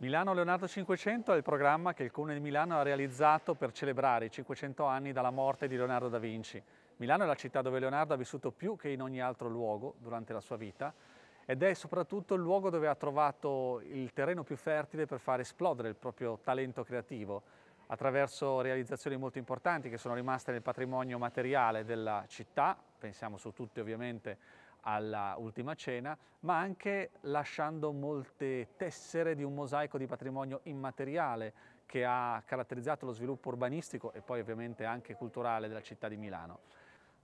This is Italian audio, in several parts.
Milano Leonardo 500 è il programma che il Comune di Milano ha realizzato per celebrare i 500 anni dalla morte di Leonardo da Vinci. Milano è la città dove Leonardo ha vissuto più che in ogni altro luogo durante la sua vita ed è soprattutto il luogo dove ha trovato il terreno più fertile per far esplodere il proprio talento creativo attraverso realizzazioni molto importanti che sono rimaste nel patrimonio materiale della città, pensiamo su tutte ovviamente alla Ultima Cena, ma anche lasciando molte tessere di un mosaico di patrimonio immateriale che ha caratterizzato lo sviluppo urbanistico e poi ovviamente anche culturale della città di Milano.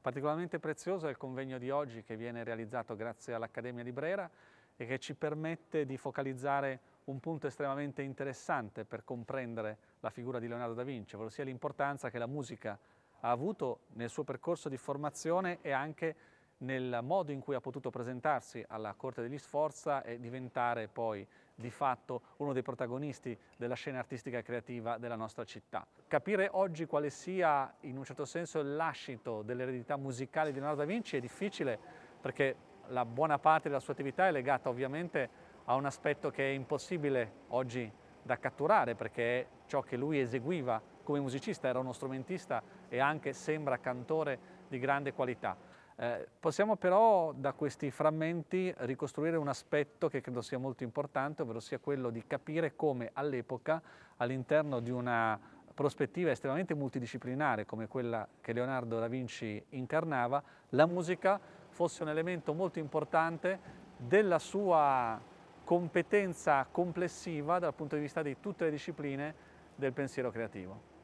Particolarmente prezioso è il convegno di oggi che viene realizzato grazie all'Accademia di Brera e che ci permette di focalizzare un punto estremamente interessante per comprendere la figura di Leonardo da Vinci, ovvero sia l'importanza che la musica ha avuto nel suo percorso di formazione e anche nel modo in cui ha potuto presentarsi alla corte degli Sforza e diventare poi di fatto uno dei protagonisti della scena artistica e creativa della nostra città. Capire oggi quale sia in un certo senso il lascito dell'eredità musicale di Leonardo da Vinci è difficile perché la buona parte della sua attività è legata ovviamente ha un aspetto che è impossibile oggi da catturare perché ciò che lui eseguiva come musicista, era uno strumentista e anche sembra cantore di grande qualità. Eh, possiamo però da questi frammenti ricostruire un aspetto che credo sia molto importante, ovvero sia quello di capire come all'epoca all'interno di una prospettiva estremamente multidisciplinare come quella che Leonardo da Vinci incarnava, la musica fosse un elemento molto importante della sua competenza complessiva dal punto di vista di tutte le discipline del pensiero creativo.